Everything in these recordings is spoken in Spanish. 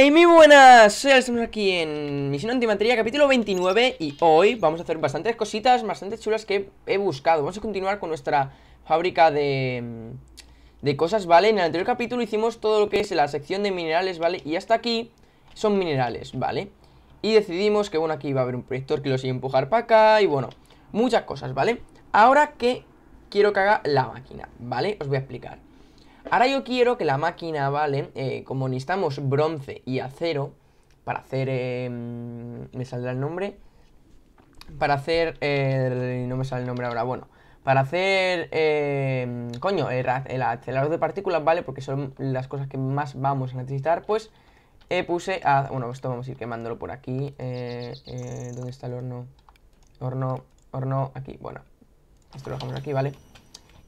Hey, muy buenas, estamos aquí en Misión Antimateria, capítulo 29 Y hoy vamos a hacer bastantes cositas, bastante chulas que he buscado Vamos a continuar con nuestra fábrica de, mm, de cosas, ¿vale? En el anterior capítulo hicimos todo lo que es la sección de minerales, ¿vale? Y hasta aquí son minerales, ¿vale? Y decidimos que, bueno, aquí va a haber un proyector que los iba a empujar para acá Y bueno, muchas cosas, ¿vale? Ahora, que quiero que haga la máquina? ¿Vale? Os voy a explicar Ahora yo quiero que la máquina, ¿vale? Eh, como necesitamos bronce y acero para hacer... Em, me saldrá el nombre. Para hacer... no me sale el nombre ahora, bueno. Para hacer... Em, coño, el, acelerador de partículas, ¿vale? Porque son las cosas que más vamos a necesitar, pues... puse a... Bueno, esto vamos a ir quemándolo por aquí. Eh, eh, ¿Dónde está el horno? Horno, horno, aquí, bueno. Esto lo dejamos aquí, ¿vale? vale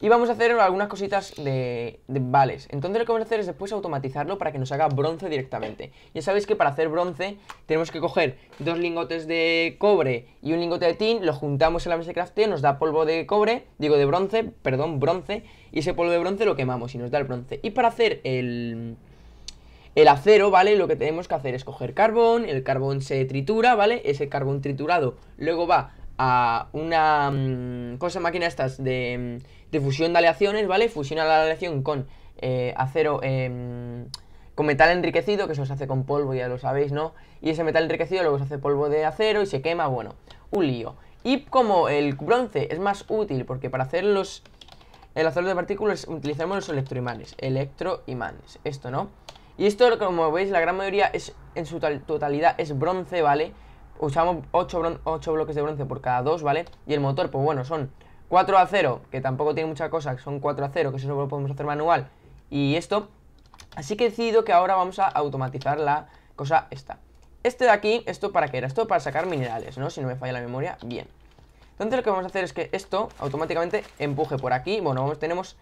y vamos a hacer algunas cositas de, de, vales. Entonces lo que vamos a hacer es después automatizarlo para que nos haga bronce directamente. Ya sabéis que para hacer bronce tenemos que coger dos lingotes de cobre y un lingote de tin, lo juntamos en la mesa de crafteo, nos da polvo de cobre, digo de bronce, perdón, bronce, y ese polvo de bronce lo quemamos y nos da el bronce. Y para hacer el... El acero, ¿vale? Lo que tenemos que hacer es coger carbón, el carbón se tritura, ¿vale? Ese carbón triturado luego va a una mm, cosa máquina estas de mm, difusión de aleaciones, ¿vale? Fusiona la aleación con eh, acero, em, con metal enriquecido, que eso se hace con polvo, ya lo sabéis, ¿no? Y ese metal enriquecido luego se hace polvo de acero y se quema, bueno, un lío. Y como el bronce es más útil, porque para hacer los... El acero de partículas utilizamos los electroimanes, electroimanes, esto, ¿no? Y esto, como veis, la gran mayoría es en su totalidad es bronce, ¿vale? Usamos 8, bloques de bronce por cada dos, ¿vale? Y el motor, pues bueno, son 4 a 0, que tampoco tiene mucha cosa, son 4 a 0, que eso solo lo podemos hacer manual. Y esto, así que he decidido que ahora vamos a automatizar la cosa esta. Este de aquí, ¿esto para qué era? Esto para sacar minerales, ¿no? Si no me falla la memoria, bien. Entonces lo que vamos a hacer es que esto automáticamente empuje por aquí. Bueno, vamos, tenemos...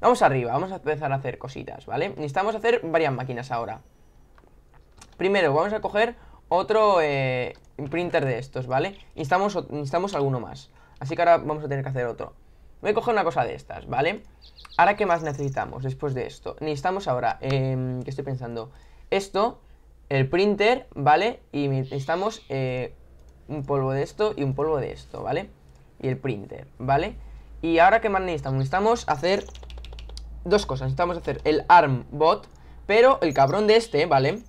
Vamos arriba, vamos a empezar a hacer cositas, ¿vale? Necesitamos hacer varias máquinas ahora. Primero, vamos a coger otro eh, printer de estos, ¿vale? necesitamos alguno más. Así que ahora vamos a tener que hacer otro. Voy a coger una cosa de estas, ¿vale? Ahora, ¿qué más necesitamos después de esto? Necesitamos ahora, eh, em, que estoy pensando, esto, el printer, ¿vale? Y necesitamos eh, un polvo de esto y un polvo de esto, ¿vale? Y el printer, ¿vale? Y ahora, ¿qué más necesitamos? Necesitamos hacer dos cosas. Necesitamos hacer el arm bot, pero el cabrón de este, ¿vale?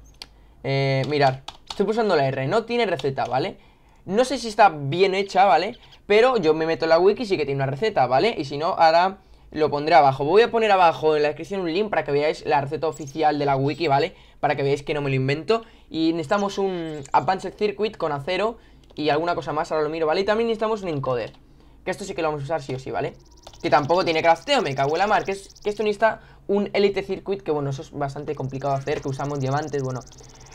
Eh, mirar, estoy pulsando la R, no tiene receta, ¿vale? No sé si está bien hecha, ¿vale? Pero yo me meto en la wiki y sí que tiene una receta, ¿vale? Y si no, ahora lo pondré abajo. Voy a poner abajo en la descripción un link para que veáis la receta oficial de la wiki, ¿vale? Para que veáis que no me lo invento. Y necesitamos un Advanced Circuit con acero y alguna cosa más, ahora lo miro, ¿vale? Y también necesitamos un encoder. Que esto sí que lo vamos a usar sí o sí, ¿vale? Que tampoco tiene crafteo, me cago en la mar. Que, esto necesita un Elite Circuit, que bueno, eso es bastante complicado de hacer, que usamos diamantes, bueno...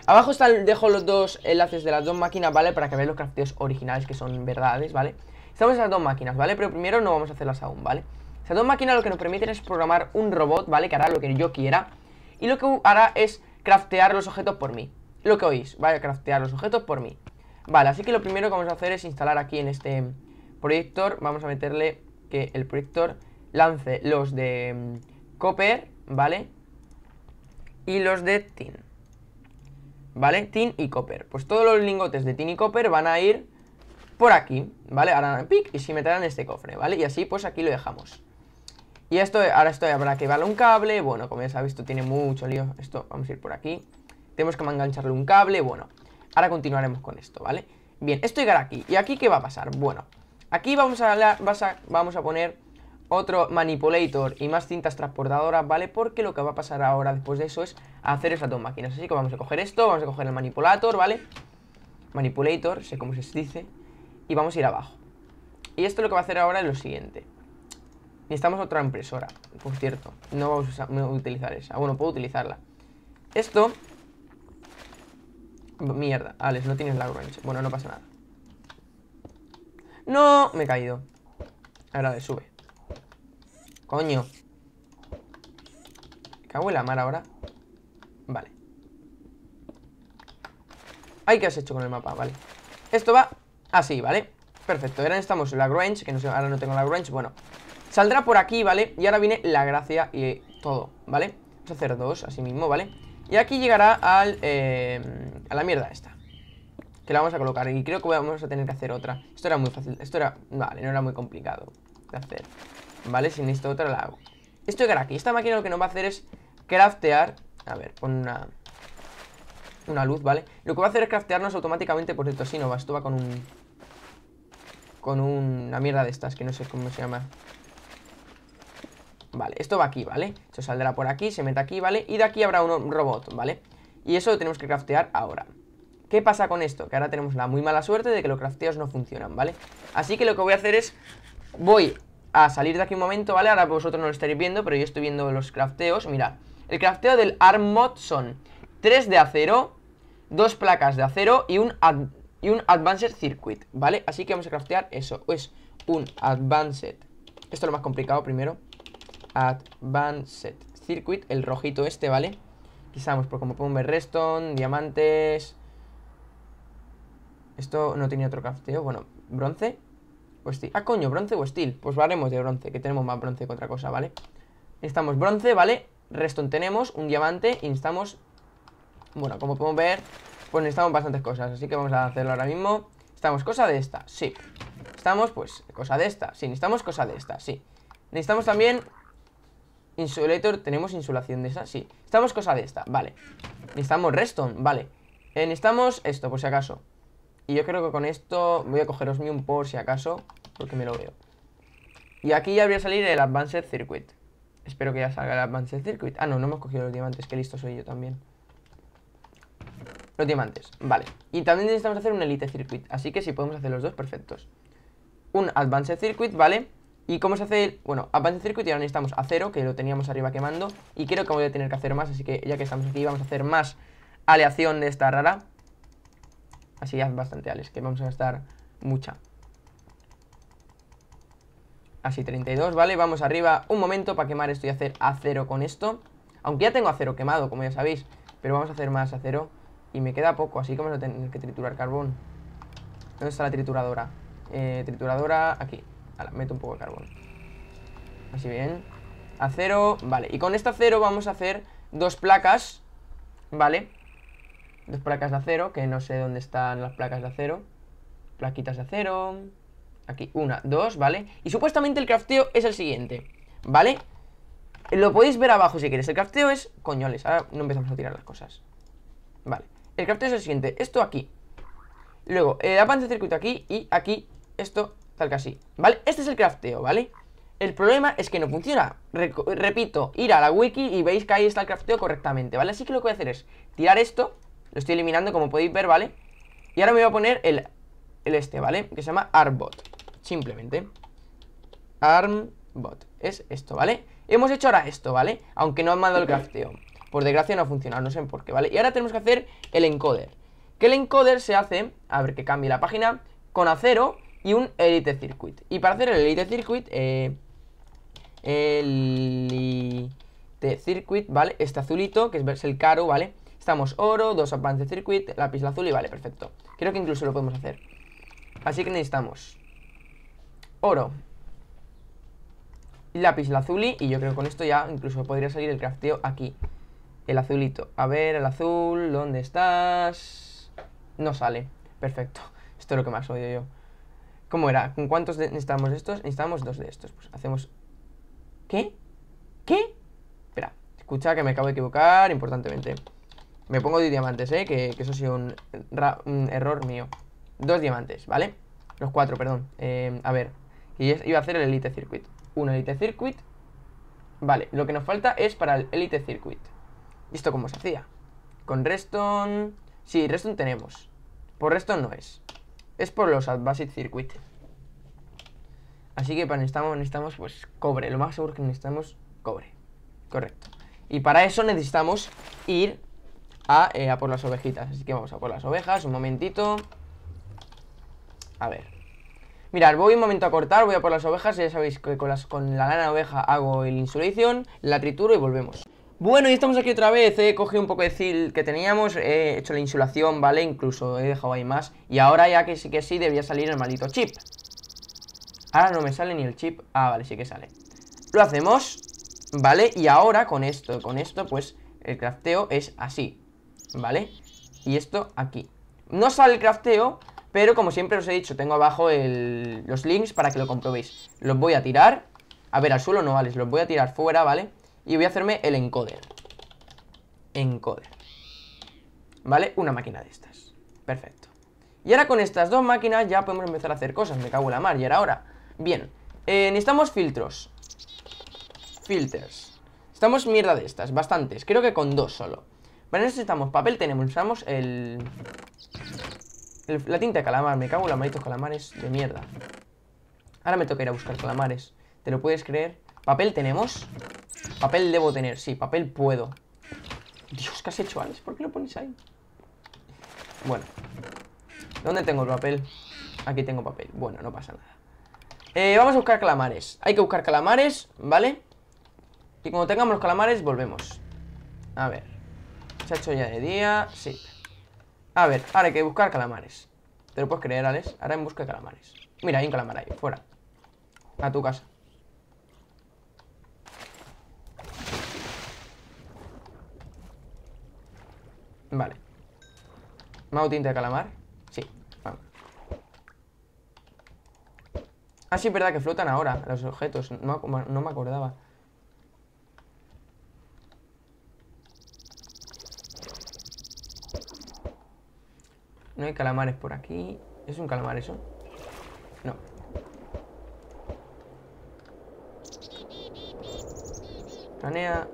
Abajo está, dejo los dos enlaces de las dos máquinas, ¿vale? Para que veáis los crafteos originales que son verdades, ¿vale? Estamos en las dos máquinas, ¿vale? Pero primero no vamos a hacerlas aún, ¿vale? Esas dos máquinas lo que nos permiten es programar un robot, ¿vale? Que hará lo que yo quiera Y lo que hará es craftear los objetos por mí Lo que oís, ¿vale? Craftear los objetos por mí Vale, así que lo primero que vamos a hacer es instalar aquí en este proyector Vamos a meterle que el proyector lance los de mm, copper, ¿vale? Y los de tin ¿vale? Tin y copper. Pues todos los lingotes de tin y copper van a ir por aquí, ¿vale? Harán pic y se meterán en este cofre, ¿vale? Y así, pues aquí lo dejamos. Y esto, ahora esto habrá que llevarle un cable, bueno, como ya ha visto, tiene mucho lío, esto, vamos a ir por aquí. Tenemos que engancharle un cable, bueno, ahora continuaremos con esto, ¿vale? Bien, esto llegará aquí, ¿y aquí qué va a pasar? Bueno, aquí vamos a, vamos a poner otro manipulator y más cintas transportadoras, ¿vale? Porque lo que va a pasar ahora después de eso es hacer esas dos máquinas. Así que vamos a coger esto, vamos a coger el manipulator, ¿vale? Manipulator, sé cómo se dice. Y vamos a ir abajo. Y esto lo que va a hacer ahora es lo siguiente. Necesitamos otra impresora, por cierto. No vamos a, utilizar esa. Bueno, puedo utilizarla. Esto... Mierda, Alex, no tienes la wrench. Bueno, no pasa nada. ¡No! Me he caído. Ahora le sube. Coño. cago mar ahora. Vale. Ay, ¿qué has hecho con el mapa? Vale. Esto va así, ¿vale? Perfecto. Ahora en la Grange, que no sé, ahora no tengo la Grange. Bueno, saldrá por aquí, ¿vale? Y ahora viene la gracia y todo, ¿vale? Vamos a hacer dos, así mismo, ¿vale? Y aquí llegará al, eh, a la mierda esta. Que la vamos a colocar. Y creo que vamos a tener que hacer otra. Esto era muy fácil. Esto era... Vale, no era muy complicado de hacer. ¿vale? sin necesito otra la hago Esto de aquí esta máquina lo que nos va a hacer es craftear A ver, pon una una luz, ¿vale? Lo que va a hacer es craftearnos automáticamente, por cierto, si no va, esto va con un... Con una mierda de estas, que no sé cómo se llama Vale, esto va aquí, ¿vale? Esto saldrá por aquí, se mete aquí, ¿vale? Y de aquí habrá un robot, ¿vale? Y eso lo tenemos que craftear ahora ¿Qué pasa con esto? Que ahora tenemos la muy mala suerte de que los crafteos no funcionan, ¿vale? Así que lo que voy a hacer es... Voy a salir de aquí un momento, ¿vale? Ahora vosotros no lo estaréis viendo, pero yo estoy viendo los crafteos. Mirad, el crafteo del Arm Mod son 3 de acero, dos placas de acero y un, y un Advanced Circuit, ¿vale? Así que vamos a craftear eso. Es un Advanced... Esto es lo más complicado primero. Advanced Circuit, el rojito este, ¿vale? vamos por como ver redstone, diamantes... Esto no tenía otro crafteo, bueno, bronce pues Ah, coño, bronce o steel. Pues haremos de bronce, que tenemos más bronce que otra cosa, ¿vale? Necesitamos bronce, ¿vale? Reston tenemos, un diamante y necesitamos... Bueno, como podemos ver, pues necesitamos bastantes cosas. Así que vamos a hacerlo ahora mismo. Necesitamos cosa de esta, sí. Necesitamos, pues, cosa de esta. Sí, necesitamos cosa de esta, sí. Necesitamos también... Insulator, ¿tenemos insulación de esa? Sí. Necesitamos cosa de esta, vale. Necesitamos reston, vale. Eh, necesitamos esto, por si acaso. Y yo creo que con esto voy a coger un por si acaso, porque me lo veo. Y aquí ya voy a salir el Advanced Circuit. Espero que ya salga el Advanced Circuit. Ah, no, no hemos cogido los diamantes, que listo soy yo también. Los diamantes, vale. Y también necesitamos hacer un Elite Circuit, así que si podemos hacer los dos, perfectos. Un Advanced Circuit, ¿vale? ¿Y cómo se hace? bueno, Advanced Circuit y ahora necesitamos acero, que lo teníamos arriba quemando. Y creo que voy a tener que hacer más, así que ya que estamos aquí vamos a hacer más aleación de esta rara. Así ya bastante, Alex, que vamos a gastar mucha. Así, 32, ¿vale? Vamos arriba un momento para quemar esto y hacer acero con esto. Aunque ya tengo acero quemado, como ya sabéis. Pero vamos a hacer más acero. Y me queda poco, así que vamos a tener que triturar carbón. ¿Dónde está la trituradora? Eh, trituradora, aquí. Ahora, meto un poco de carbón. Así bien. Acero, vale. Y con este acero vamos a hacer dos placas, ¿vale? dos placas de acero, que no sé dónde están las placas de acero. Plaquitas de acero. Aquí, una, dos, ¿vale? Y supuestamente el crafteo es el siguiente, ¿vale? Lo podéis ver abajo si queréis. El crafteo es... Coñoles, ahora no empezamos a tirar las cosas. Vale. El crafteo es el siguiente. Esto aquí. Luego, el de circuito aquí y aquí esto tal que así. ¿Vale? Este es el crafteo, ¿vale? El problema es que no funciona. repito, ir a la wiki y veis que ahí está el crafteo correctamente, ¿vale? Así que lo que voy a hacer es tirar esto lo estoy eliminando, como podéis ver, ¿vale? Y ahora me voy a poner el, este, ¿vale? Que se llama armbot simplemente Armbot, es esto, ¿vale? Hemos hecho ahora esto, ¿vale? Aunque no han mandado el crafteo Por desgracia no ha funcionado, no sé por qué, ¿vale? Y ahora tenemos que hacer el encoder Que el encoder se hace, a ver que cambie la página Con acero y un Elite Circuit Y para hacer el Elite Circuit eh, Elite Circuit, ¿vale? Este azulito, que es el caro, ¿vale? Estamos oro, dos de circuit, lápiz azul y vale, perfecto. Creo que incluso lo podemos hacer. Así que necesitamos oro, lápiz azul y yo creo que con esto ya incluso podría salir el crafteo aquí. El azulito. A ver, el azul, ¿dónde estás? No sale. Perfecto. Esto es lo que más odio yo. ¿Cómo era? ¿Con cuántos necesitamos de estos? Necesitamos dos de estos. Pues hacemos... ¿Qué? ¿Qué? Espera, escucha que me acabo de equivocar importantemente. Me pongo 10 diamantes, ¿eh? Que, eso ha sido un, error mío. Dos diamantes, ¿vale? Los cuatro, perdón. Em, a ver. Y iba a hacer el Elite Circuit. Un Elite Circuit. Vale, lo que nos falta es para el Elite Circuit. listo cómo se hacía? Con reston Sí, reston tenemos. Por reston no es. Es por los Advanced Circuit. Así que para necesitamos, necesitamos pues cobre. Lo más seguro que necesitamos cobre. Correcto. Y para eso necesitamos ir eh, a, por las ovejitas Así que vamos a por las ovejas, un momentito A ver Mirad, voy un momento a cortar, voy a por las ovejas Ya sabéis que con, las, con la lana oveja hago el insulation La trituro y volvemos bueno, y estamos aquí otra vez, he cogido un poco de zil que teníamos, he hecho la insulación, ¿vale? Incluso he dejado ahí más. Y ahora ya que sí que sí, debía salir el maldito chip. Ahora no me sale ni el chip. Ah, vale, sí que sale. Lo hacemos, ¿vale? Y ahora con esto, con esto, pues el crafteo es así. ¿vale? Y esto aquí No sale el crafteo, pero como siempre os he dicho Tengo abajo los links para que lo comprobéis Los voy a tirar A ver, al suelo no, vale, los voy a tirar fuera, ¿vale? Y voy a hacerme el encoder Encoder ¿Vale? Una máquina de estas Perfecto Y ahora con estas dos máquinas ya podemos empezar a hacer cosas Me cago en la mar, y ahora ahora Bien, eh, necesitamos filtros Filters estamos mierda de estas, bastantes Creo que con dos solo para eso necesitamos papel, tenemos, usamos el, La tinta de calamar, me cago en los malditos calamares de mierda Ahora me toca ir a buscar calamares ¿Te lo puedes creer? ¿Papel tenemos? Papel debo tener, sí, papel puedo Dios, ¿qué has hecho, Alex? ¿Por qué lo pones ahí? Bueno ¿Dónde tengo el papel? Aquí tengo papel, bueno, no pasa nada eh, Vamos a buscar calamares Hay que buscar calamares, ¿vale? Y cuando tengamos los calamares, volvemos A ver se ya de día, sí A ver, ahora hay que buscar calamares ¿Te lo puedes creer, Alex? Ahora en busca de calamares Mira, hay un calamar ahí, fuera A tu casa Vale ¿Mau tinta de calamar? Sí, vamos Ah, sí, es verdad que flotan ahora los objetos no me acordaba No hay calamares por aquí. ¿Es un calamar eso? No. Planea.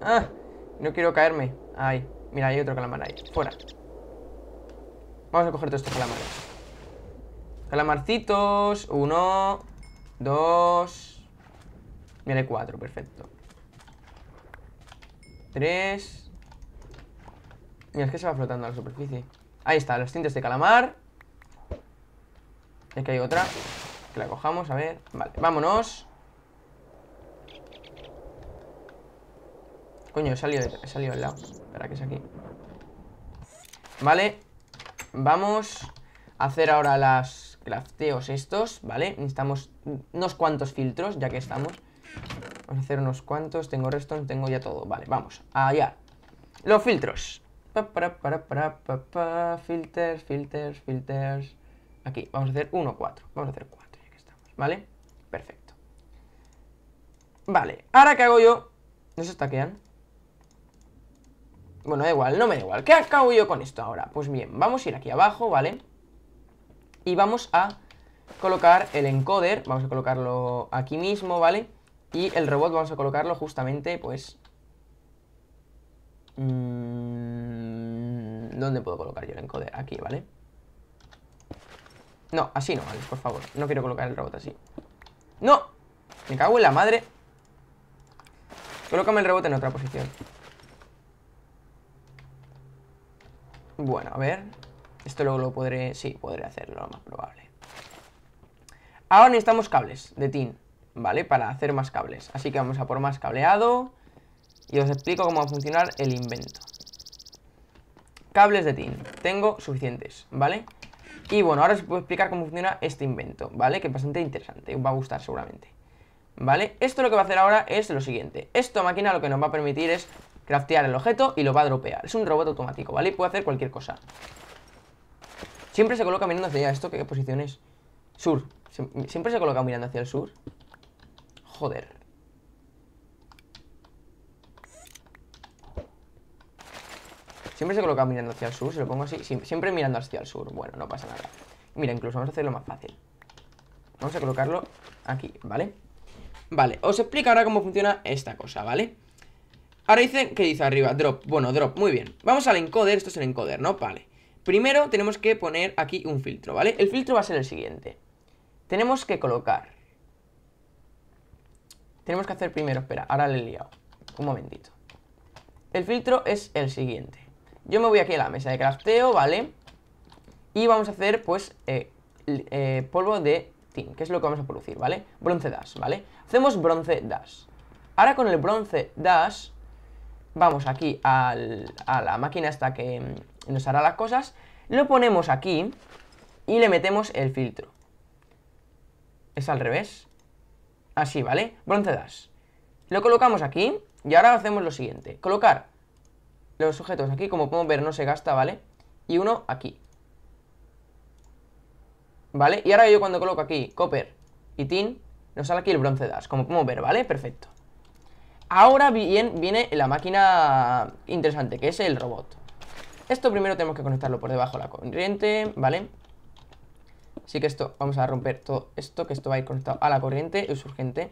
¡Ah! No quiero caerme. ¡Ay! Mira, hay otro calamar ahí. Fuera. Vamos a coger todos estos calamares. Calamarcitos. Uno. Dos. Mira, hay cuatro. Perfecto. Tres. Mira, es que se va flotando a la superficie. Ahí está, los tintes de calamar que hay otra Que la cojamos, a ver Vale, vámonos Coño, he salido, al lado Espera, que es aquí Vale Vamos a hacer ahora las crafteos estos, ¿vale? Necesitamos unos cuantos filtros, ya que estamos Vamos a hacer unos cuantos Tengo restos, tengo ya todo Vale, vamos, allá Los filtros filters, filters, filters. Aquí, vamos a hacer 1, 4. Vamos a hacer 4, ya que estamos, ¿vale? Perfecto. Vale, ahora que hago yo. ¿No se stackean? Bueno, da igual, no me da igual. ¿Qué hago yo con esto ahora? Pues bien, vamos a ir aquí abajo, ¿vale? Y vamos a colocar el encoder. Vamos a colocarlo aquí mismo, ¿vale? Y el robot vamos a colocarlo justamente, pues... Mmm, ¿Dónde puedo colocar yo el encoder? Aquí, ¿vale? No, así no, vale, por favor. No quiero colocar el robot así. ¡No! Me cago en la madre. Colócame el robot en otra posición. Bueno, a ver. Esto luego lo podré... Sí, podré hacerlo, lo más probable. Ahora necesitamos cables de tin, ¿vale? Para hacer más cables. Así que vamos a por más cableado. Y os explico cómo va a funcionar el invento. Cables de tin, tengo suficientes, ¿vale? Y bueno, ahora os puedo explicar cómo funciona este invento, ¿vale? Que es bastante interesante, os va a gustar seguramente ¿Vale? Esto lo que va a hacer ahora es lo siguiente Esta máquina lo que nos va a permitir es craftear el objeto y lo va a dropear Es un robot automático, ¿vale? Y puede hacer cualquier cosa Siempre se coloca mirando hacia esto, ¿qué posición es? Sur, siempre se coloca mirando hacia el sur Joder Siempre se coloca mirando hacia el sur, se lo pongo así. Siempre mirando hacia el sur. Bueno, no pasa nada. Mira, incluso vamos a hacerlo más fácil. Vamos a colocarlo aquí, ¿vale? Vale, os explico ahora cómo funciona esta cosa, ¿vale? Ahora dice, ¿qué dice arriba? Drop, bueno, drop, muy bien Vamos al encoder, esto es el encoder, ¿no? Vale Primero tenemos que poner aquí un filtro, ¿vale? El filtro va a ser el siguiente Tenemos que colocar Tenemos que hacer primero, espera, ahora le he liado Un momentito El filtro es el siguiente yo me voy aquí a la mesa de crafteo, ¿vale? Y vamos a hacer, pues, eh, eh, polvo de tin, que es lo que vamos a producir, ¿vale? Bronce dash, ¿vale? Hacemos bronce dash. Ahora con el bronce dash, vamos aquí a la máquina hasta que mm, nos hará las cosas, lo ponemos aquí y le metemos el filtro. Es al revés. Así, ¿vale? Bronce dash. Lo colocamos aquí y ahora hacemos lo siguiente. Colocar los sujetos aquí, como podemos ver, no se gasta, ¿vale? Y uno aquí. ¿Vale? Y ahora yo cuando coloco aquí copper y tin, nos sale aquí el bronce dash, como podemos ver, ¿vale? Perfecto. Ahora bien, viene la máquina interesante, que es el robot. Esto primero tenemos que conectarlo por debajo de la corriente, ¿vale? Así que esto, vamos a romper todo esto, que esto va a ir conectado a la corriente, es urgente.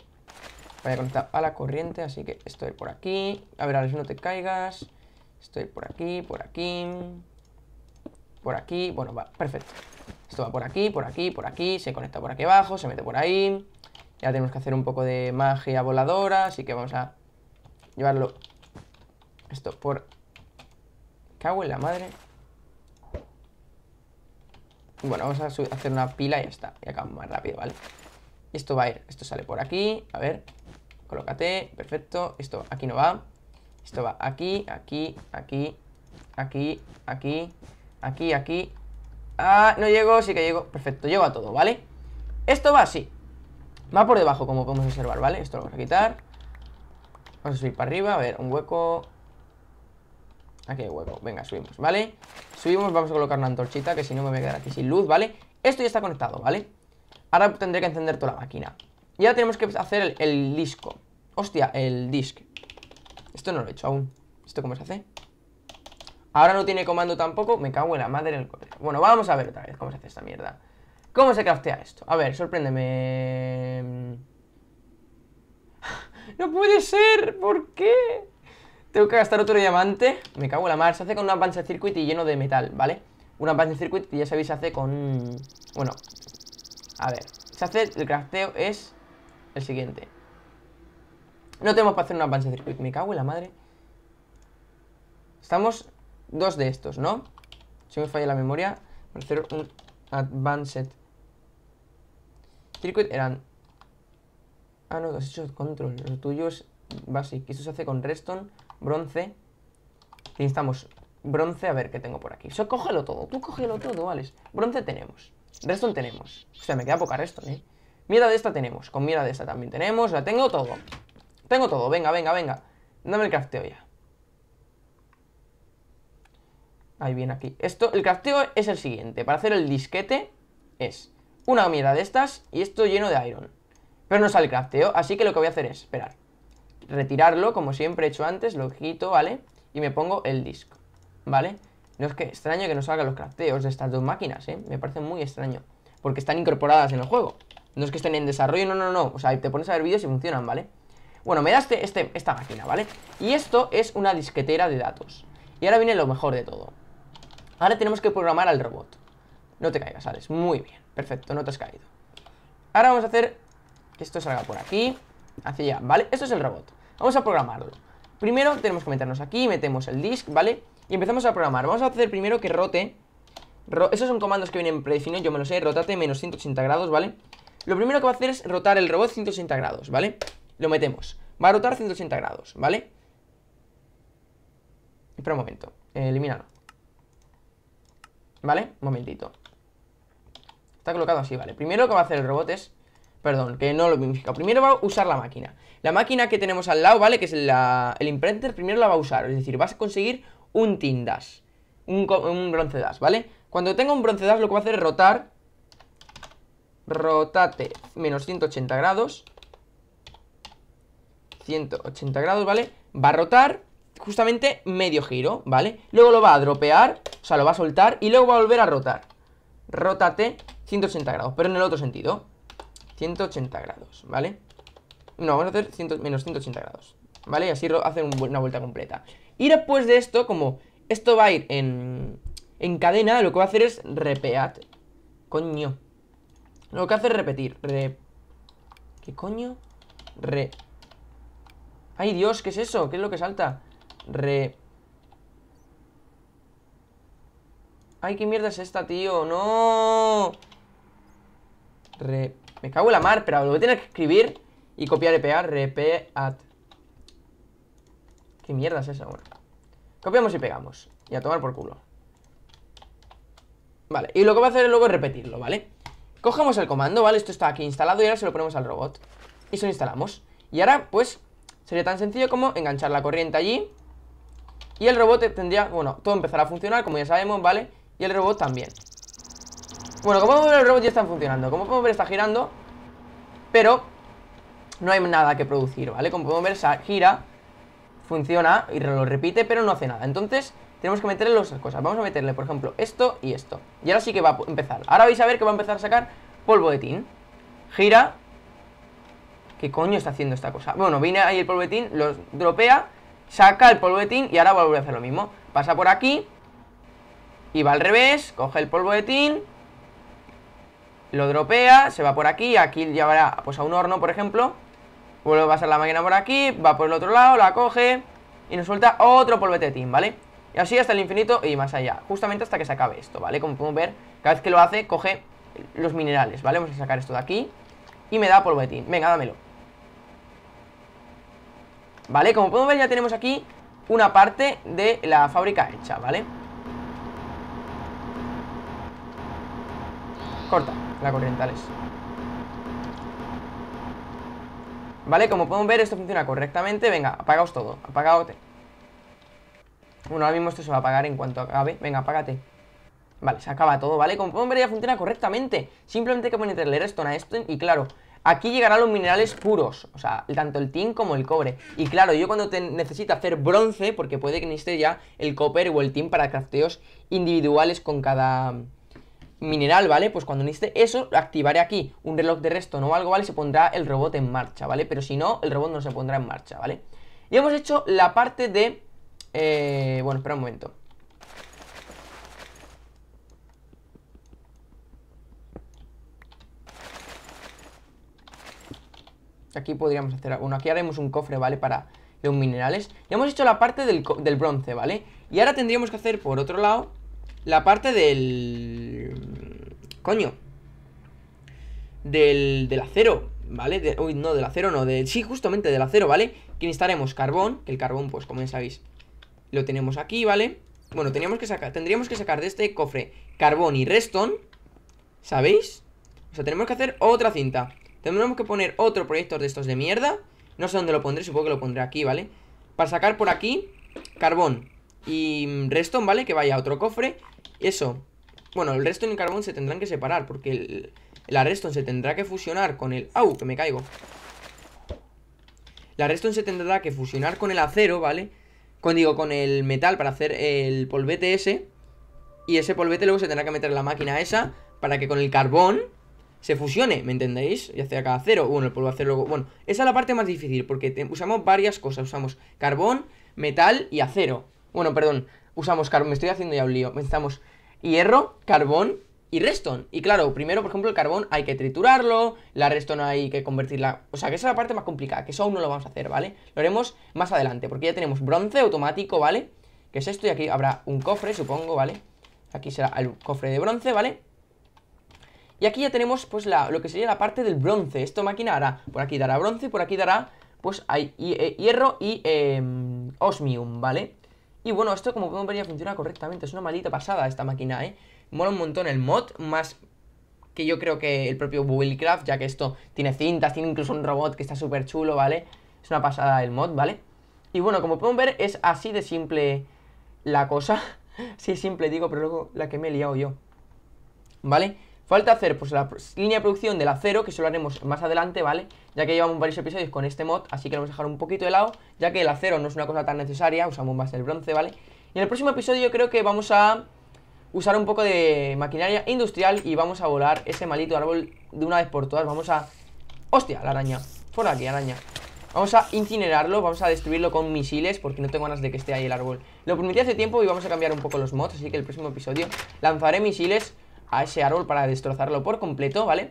Va a ir conectado a la corriente, así que esto va por aquí. A ver, a ver si no te caigas. Estoy por aquí, por aquí, por aquí. Bueno, va, perfecto. Esto va por aquí, por aquí, por aquí, se conecta por aquí abajo, se mete por ahí. Ya tenemos que hacer un poco de magia voladora, así que vamos a llevarlo esto por... Cago en la madre. Bueno, vamos a hacer una pila y ya está. Y acabamos más rápido, ¿vale? Esto va a ir, esto sale por aquí, a ver, colócate, perfecto, esto aquí no va, esto va aquí, aquí, aquí, aquí, aquí, aquí, aquí. Ah, no llego, sí que llego. Perfecto, llego a todo, ¿vale? Esto va así. Va por debajo, como podemos observar, ¿vale? Esto lo vamos a quitar. Vamos a subir para arriba, a ver, un hueco. Aquí hay hueco, venga, subimos, ¿vale? Subimos, vamos a colocar una antorchita, que si no me voy a quedar aquí sin luz, ¿vale? Esto ya está conectado, ¿vale? Ahora tendré que encender toda la máquina. Y ahora tenemos que hacer el, disco. Hostia, el disc. Esto no lo he hecho aún. ¿Esto cómo se hace? Ahora no tiene comando tampoco. Me cago en la madre el Bueno, vamos a ver otra vez cómo se hace esta mierda. ¿Cómo se craftea esto? A ver, sorpréndeme. ¡No puede ser! ¿Por qué? Tengo que gastar otro diamante. Me cago en la madre Se hace con una de circuit y lleno de metal, ¿vale? Una de circuit que ya sabéis se hace con... Bueno. A ver. Se hace... El crafteo es... El siguiente. No tenemos para hacer un Advanced Circuit. Me cago en la madre. Estamos dos de estos, ¿no? Si me falla la memoria, hacer un Advanced Circuit eran... Ah, no, has hecho control. Los tuyos es basic. Esto se hace con redstone, bronce. necesitamos bronce. A ver qué tengo por aquí. Eso cógelo todo. Tú cógelo todo, ¿vale? Bronce tenemos. Redstone tenemos. O sea, me queda poca redstone, ¿eh? Mierda de esta tenemos. Con mierda de esta también tenemos. La tengo todo. Tengo todo, venga, venga, venga. Dame el crafteo ya. Ahí viene aquí. Esto, el crafteo es el siguiente. Para hacer el disquete es una mierda de estas y esto lleno de iron. Pero no sale el crafteo, así que lo que voy a hacer es esperar. Retirarlo, como siempre he hecho antes, lo quito, ¿vale? Y me pongo el disco, ¿vale? No es que extraño que no salgan los crafteos de estas dos máquinas, ¿eh? Me parece muy extraño. Porque están incorporadas en el juego. No es que estén en desarrollo, no, no, no. O sea, te pones a ver vídeos y funcionan, ¿vale? Bueno, me daste este, esta máquina, ¿vale? Y esto es una disquetera de datos Y ahora viene lo mejor de todo Ahora tenemos que programar al robot No te caigas, ¿sabes? muy bien Perfecto, no te has caído Ahora vamos a hacer que esto salga por aquí Hacia allá, ¿vale? Esto es el robot Vamos a programarlo Primero tenemos que meternos aquí, metemos el disk, ¿vale? Y empezamos a programar Vamos a hacer primero que rote Esos son comandos que vienen predefinidos, yo me los sé Rotate menos 180 grados, ¿vale? Lo primero que va a hacer es rotar el robot 180 grados, ¿vale? Lo metemos. Va a rotar 180 grados, ¿vale? Espera un momento. Eh, ¿Vale? Un momentito. Está colocado así, ¿vale? Primero lo que va a hacer el robot es... Perdón, que no lo he Primero va a usar la máquina. La máquina que tenemos al lado, ¿vale? Que es el imprenter primero la va a usar. Es decir, vas a conseguir un Tindas. Un, un bronce ¿vale? Cuando tenga un bronce dash lo que va a hacer es rotar rotate menos 180 grados 180 grados, ¿vale? Va a rotar justamente medio giro, ¿vale? Luego lo va a dropear, o sea, lo va a soltar y luego va a volver a rotar. Rótate 180 grados, pero en el otro sentido. 180 grados, ¿vale? No, vamos a hacer menos 180 grados, ¿vale? Y así hace una vuelta completa. Y después de esto, como esto va a ir en, cadena, lo que va a hacer es repeat. Coño. Lo que hace es repetir. ¿Qué coño? Re... ¡Ay, Dios! ¿Qué es eso? ¿Qué es lo que salta? Re... ¡Ay, qué mierda es esta, tío! ¡No! Re... Me cago en la mar, pero lo voy a tener que escribir y copiar y pegar. Repeat. ¿Qué mierda es esa? Bueno. Copiamos y pegamos. Y a tomar por culo. Vale, y lo que voy a hacer es luego repetirlo, ¿vale? Cogemos el comando, ¿vale? Esto está aquí instalado y ahora se lo ponemos al robot. Y se lo instalamos. Y ahora, pues, Sería tan sencillo como enganchar la corriente allí y el robot tendría, bueno, todo empezará a funcionar, como ya sabemos, ¿vale? Y el robot también. Bueno, como podemos ver, el robot ya está funcionando. Como podemos ver, está girando, pero no hay nada que producir, ¿vale? Como podemos ver, gira, funciona y lo repite, pero no hace nada. Entonces, tenemos que meterle las cosas. Vamos a meterle, por ejemplo, esto y esto. Y ahora sí que va a empezar. Ahora vais a ver que va a empezar a sacar polvo de tin. Gira, ¿qué coño está haciendo esta cosa? Bueno, viene ahí el polvetín, Lo dropea, saca el polvetín y ahora vuelve a hacer lo mismo. Pasa por aquí y va al revés, coge el polvetín, lo dropea, se va por aquí, aquí llevará pues a un horno, por ejemplo. Vuelve a pasar la máquina por aquí, va por el otro lado, la coge y nos suelta otro polvetín, ¿vale? Y así hasta el infinito y más allá, justamente hasta que se acabe esto, ¿vale? Como podemos ver, cada vez que lo hace, coge los minerales, ¿vale? Vamos a sacar esto de aquí y me da polvetín. Venga, dámelo. ¿Vale? Como podemos ver ya tenemos aquí una parte de la fábrica hecha, ¿vale? Corta la corriente, ¿Vale? Como podemos ver esto funciona correctamente. Venga, apagaos todo. Apagaote. Bueno, ahora mismo esto se va a apagar en cuanto acabe. Venga, apágate. Vale, se acaba todo, ¿vale? Como podemos ver ya funciona correctamente Simplemente hay que ponerle esto redstone a esto y claro Aquí llegarán los minerales puros, o sea, tanto el tin como el cobre. Y claro, yo cuando necesite necesito hacer bronce, porque puede que necesite ya el copper o el tin para crafteos individuales con cada mineral, ¿vale? Pues cuando necesite eso, activaré aquí un reloj de resto no algo, ¿vale? Se pondrá el robot en marcha, ¿vale? Pero si no, el robot no se pondrá en marcha, ¿vale? Y hemos hecho la parte de... Eh, bueno, espera un momento. Aquí podríamos hacer... Bueno, aquí haremos un cofre, ¿vale? Para los minerales. Ya hemos hecho la parte del, bronce, ¿vale? Y ahora tendríamos que hacer, por otro lado, la parte del... Coño. Del, del acero, ¿vale? uy, no, del acero no. De, sí, justamente del acero, ¿vale? Que necesitaremos carbón. Que el carbón, pues, como ya sabéis, lo tenemos aquí, ¿vale? Bueno, que sacar, tendríamos que sacar de este cofre carbón y restón ¿sabéis? O sea, tenemos que hacer otra cinta. Tendremos que poner otro proyector de estos de mierda. No sé dónde lo pondré, supongo que lo pondré aquí, ¿vale? Para sacar por aquí carbón y mm, redstone, ¿vale? Que vaya a otro cofre. Eso. Bueno, el redstone y el carbón se tendrán que separar porque el, la redstone se tendrá que fusionar con el... ¡Au! Que me caigo. La redstone se tendrá que fusionar con el acero, ¿vale? Con, digo, con el metal para hacer el polvete ese. Y ese polvete luego se tendrá que meter en la máquina esa para que con el carbón se fusione, ¿me entendéis? Y hace acá acero bueno, el polvo acero luego... Bueno, esa es la parte más difícil, porque usamos varias cosas. Usamos carbón, metal y acero. Bueno, perdón, usamos carbón, me estoy haciendo ya un lío. Necesitamos hierro, carbón y redstone. Y claro, primero, por ejemplo, el carbón hay que triturarlo, la redstone hay que convertirla... O sea, que esa es la parte más complicada, que eso aún no lo vamos a hacer, ¿vale? Lo haremos más adelante, porque ya tenemos bronce automático, ¿vale? Que es esto, y aquí habrá un cofre, supongo, ¿vale? Aquí será el cofre de bronce, ¿vale? Y aquí ya tenemos pues la, lo que sería la parte del bronce. Esto máquina hará, por aquí dará bronce, por aquí dará pues hay eh, hierro y em, osmium, ¿vale? Y bueno, esto como podemos ver ya funciona correctamente. Es una maldita pasada esta máquina, ¿eh? Mola un montón el mod, más que yo creo que el propio Willcraft ya que esto tiene cintas, tiene incluso un robot que está súper chulo, ¿vale? Es una pasada el mod, ¿vale? Y bueno, como podemos ver, es así de simple la cosa. sí, simple digo, pero luego la que me he liado yo. ¿Vale? Falta hacer pues la línea de producción del acero, que eso lo haremos más adelante, ¿vale? Ya que llevamos varios episodios con este mod, así que lo vamos a dejar un poquito de lado, ya que el acero no es una cosa tan necesaria, usamos más el bronce, ¿vale? Y en el próximo episodio yo creo que vamos a usar un poco de maquinaria industrial y vamos a volar ese malito árbol de una vez por todas, vamos a... ¡Hostia, la araña! Por aquí, araña Vamos a incinerarlo, vamos a destruirlo con misiles Porque no tengo ganas de que esté ahí el árbol Lo prometí hace tiempo y vamos a cambiar un poco los mods Así que el próximo episodio lanzaré misiles a ese árbol para destrozarlo por completo, ¿vale?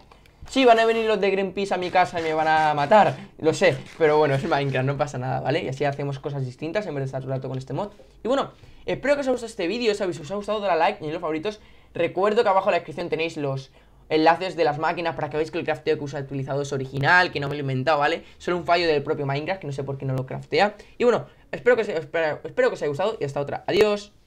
Sí, van a venir los de Greenpeace a mi casa y me van a matar, lo sé, pero bueno, es Minecraft, no pasa nada, ¿vale? Y así hacemos cosas distintas en vez de estar todo rato con este mod. Y bueno, espero que os haya gustado este vídeo, si os ha gustado, dale a like y los favoritos. Recuerdo que abajo en la descripción tenéis los enlaces de las máquinas para que veáis que el crafteo que os he utilizado es original, que no me lo he inventado, ¿vale? Solo un fallo del propio Minecraft, que no sé por qué no lo craftea. Y bueno, espero que, espero, espero que os haya gustado y hasta otra. Adiós.